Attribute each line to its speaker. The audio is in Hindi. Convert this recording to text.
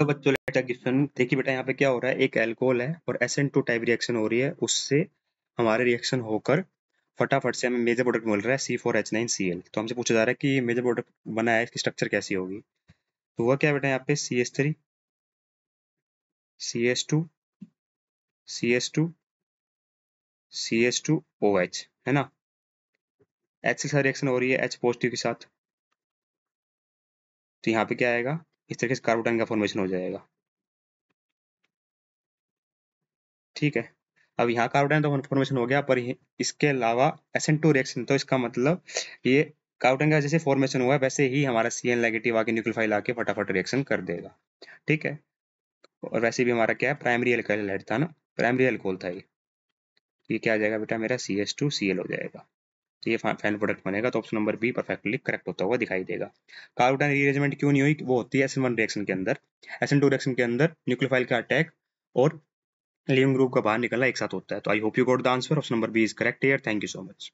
Speaker 1: देखो बच्चों क्वेश्चन देखिए बेटा यहाँ पे क्या हो रहा है एक एल्कोहल है और S N two type reaction हो रही है उससे हमारे रिएक्शन होकर फटाफट से हमें मेजर प्रोडक्ट मिल रहा है C four H nine C L तो हमसे पूछा जा रहा है कि मेजर प्रोडक्ट बना है इसकी स्ट्रक्चर कैसी होगी तो हुआ क्या बेटा यहाँ पे C S three C S two C S two
Speaker 2: C S two O H है ना एच से रिएक्शन हो रही है एच पॉजिटिव के साथ तो यहाँ पे क्या आएगा इस तरीके से कार्बोटाइन का
Speaker 1: फॉर्मेशन हो जाएगा ठीक है अब यहाँ कार्बोटाइन तो फॉर्मेशन हो गया पर इसके अलावा एसेंट टू रिएक्शन तो इसका मतलब ये कार्बोटाइन का जैसे फॉर्मेशन हुआ है वैसे ही हमारा सी एन लेगेटिव आके न्यूक्लियोफाइल आके फटाफट रिएक्शन कर देगा ठीक है और वैसे भी हमारा क्या है प्राइमरी एल्काइल था ना प्राइमरी एल्कोहल था ये ये क्या आ जाएगा बेटा मेरा C S two C L हो जाएगा तो ये फाइनल प्रोडक्ट बनेगा तो option number B perfectly correct होता हुआ दिखाई देगा कार्बोटाइन रीअरेंजमेंट क्यों नहीं हुई वो होती है एस वन रिएक्शन के अंदर एस टू रिएक्शन के अंदर न्यूक्लियोफाइल का अटैक और लिविंग ग्रुप का बाहर निकलना एक साथ होता है तो I hope you got the answer option number B is correct here thank you so much